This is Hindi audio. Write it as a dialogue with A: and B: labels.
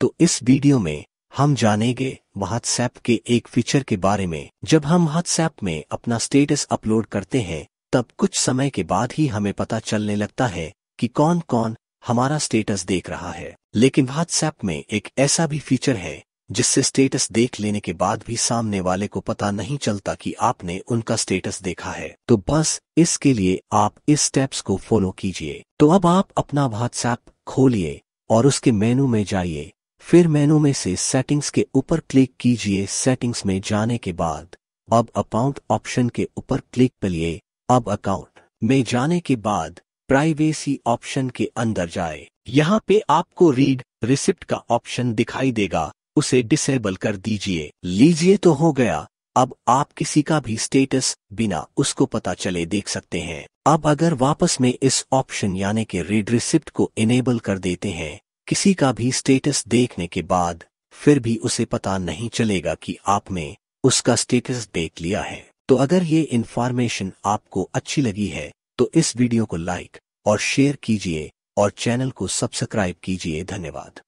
A: तो इस वीडियो में हम जानेंगे व्हाट्सएप के एक फीचर के बारे में जब हम व्हाट्सएप में अपना स्टेटस अपलोड करते हैं तब कुछ समय के बाद ही हमें पता चलने लगता है कि कौन कौन हमारा स्टेटस देख रहा है लेकिन व्हाट्सएप में एक ऐसा भी फीचर है जिससे स्टेटस देख लेने के बाद भी सामने वाले को पता नहीं चलता कि आपने उनका स्टेटस देखा है तो बस इसके लिए आप इस स्टेप्स को फॉलो कीजिए तो अब आप अपना व्हाट्सएप खोलिए और उसके मेनू में जाइए फिर मेनू में से सेटिंग्स के ऊपर क्लिक कीजिए सेटिंग्स में जाने के बाद अब अकाउंट ऑप्शन के ऊपर क्लिक करिए अब अकाउंट में जाने के बाद प्राइवेसी ऑप्शन के अंदर जाए यहाँ पे आपको रीड रिसिप्ट का ऑप्शन दिखाई देगा उसे डिसेबल कर दीजिए लीजिए तो हो गया अब आप किसी का भी स्टेटस बिना उसको पता चले देख सकते हैं अब अगर वापस में इस ऑप्शन यानी के रीड रिसिप्ट को इनेबल कर देते हैं किसी का भी स्टेटस देखने के बाद फिर भी उसे पता नहीं चलेगा कि आपने उसका स्टेटस देख लिया है तो अगर ये इन्फॉर्मेशन आपको अच्छी लगी है तो इस वीडियो को लाइक और शेयर कीजिए और चैनल को सब्सक्राइब कीजिए धन्यवाद